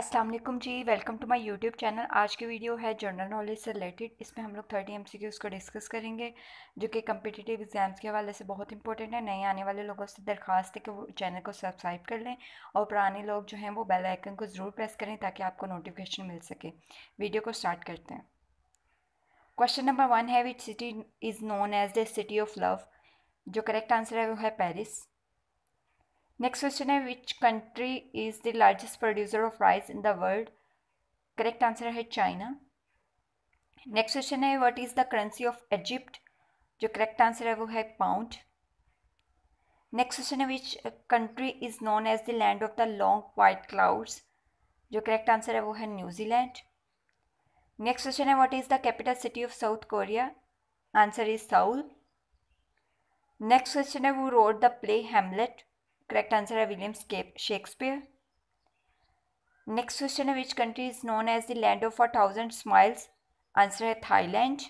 अस्सलाम वालेकुम जी welcome to my YouTube channel आज की वीडियो है जनरल नॉलेज से रिलेटेड इसमें हम लोग थर्टी एम सी को डिस्कस करेंगे जो कि कम्पिटिटिव एग्ज़ाम्स के हवाले से बहुत इंपॉर्टेंट है नए आने वाले लोगों से दरख्वास्त है कि वो चैनल को सब्सक्राइब कर लें और पुराने लोग जो हैं वो बेल आइकन को ज़रूर प्रेस करें ताकि आपको नोटिफिकेशन मिल सके वीडियो को स्टार्ट करते हैं क्वेश्चन नंबर वन है which city is known as the city of love जो करेक्ट आंसर है वो है Paris Next question is which country is the largest producer of rice in the world? Correct answer is China. Next question is what is the currency of Egypt? The correct answer is pound. Next question is which country is known as the land of the long white clouds? The correct answer is New Zealand. Next question is what is the capital city of South Korea? Answer is Seoul. Next question is who wrote the play Hamlet? Correct answer है William Shakespeare next question है which country is known as the land of a thousand smiles answer है Thailand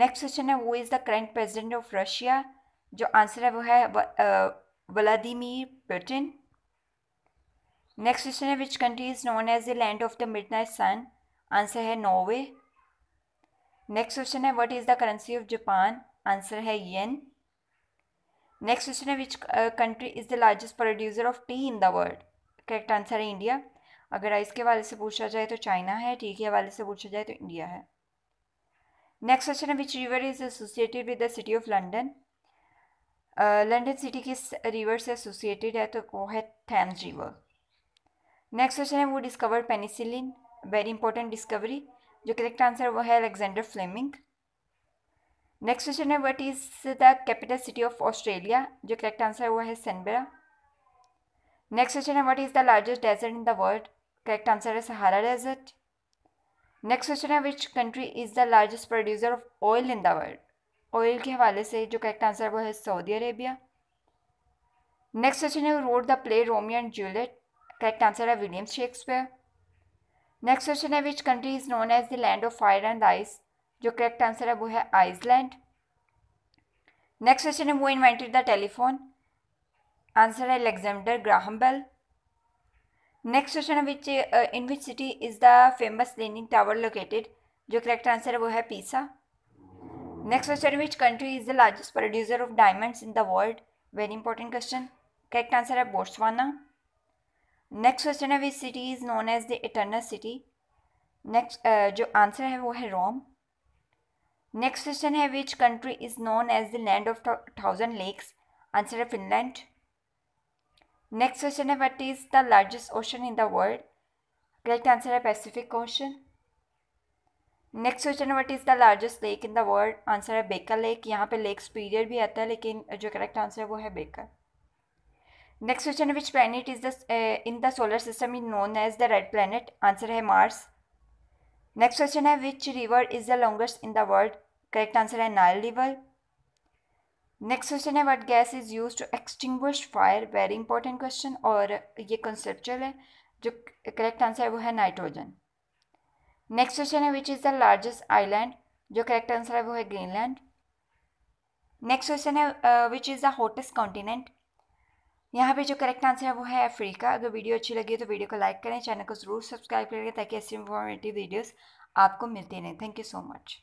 next question है who is the current president of Russia जो answer है वो है Vladimir Putin next question है which country is known as the land of the midnight sun answer है Norway next question है what is the currency of Japan answer है yen next question uh, है which country is the largest producer of tea in the world correct answer है India अगर इसके हवाले से पूछा जाए तो चाइना है टी के हवाले से पूछा जाए तो इंडिया है नेक्स्ट क्वेश्चन है which river is associated with the city of London London city किस रिवर से एसोसिएटेड है तो वो है थैम्स रिवर नेक्स्ट क्वेश्चन है who discover penicillin very important discovery जो करेक्ट आंसर वो है अलेक्जेंडर फ्लेमिंग नेक्स्ट क्वेश्चन है what is the capital city of Australia जो करेक्ट आंसर है वो है सेनबेरा नेक्स्ट क्वेश्चन है what is the largest desert in the world correct answer है सहारा डेजर्ट नेक्स्ट क्वेश्चन है which country is the largest producer of oil in the world oil के हवाले से जो करेक्ट आंसर वो है Saudi Arabia next question है wrote the play Romeo and Juliet correct answer है विलियम शेक्सपियर नेक्स्ट क्वेश्चन है which country is known as the land of fire and ice जो करेक्ट आंसर है वो है Iceland next question है who invented the telephone answer है Alexander Graham Bell next question है which in which city is the famous leaning tower located जो correct answer है वो है पीसा next question which country is the largest producer of diamonds in the world very important question correct answer है Botswana next question है which city is known as the eternal city next जो answer है वो है Rome next question है which country is known as the land of thousand lakes answer है Finland next question है what is the largest ocean in the world correct answer है Pacific ocean next question है what is the largest lake in the world answer है Baker lake यहाँ पे lakes period भी आता है लेकिन जो करेक्ट आंसर है वो है बेकर नेक्स्ट क्वेश्चन है which planet is the in the solar system is known as the red planet answer है मार्स नेक्स्ट क्वेश्चन है which river is the longest in the world correct answer है Nile river next question है what gas is use to extinguish fire very important question और ये conceptual है जो correct answer है वो है नाइट्रोजन नेक्स्ट क्वेश्चन है which is the largest island जो करेक्ट आंसर है वो है ग्रीनलैंड नेक्स्ट क्वेश्चन है which is the hottest continent यहाँ पे जो करेक्ट आंसर है वो है अफ्रीका अगर वीडियो अच्छी लगी है तो वीडियो को लाइक करें चैनल को ज़रूर सब्सक्राइब करें ताकि ऐसी इन्फॉर्मेटिव वीडियोस आपको मिलती रहें थैंक यू सो मच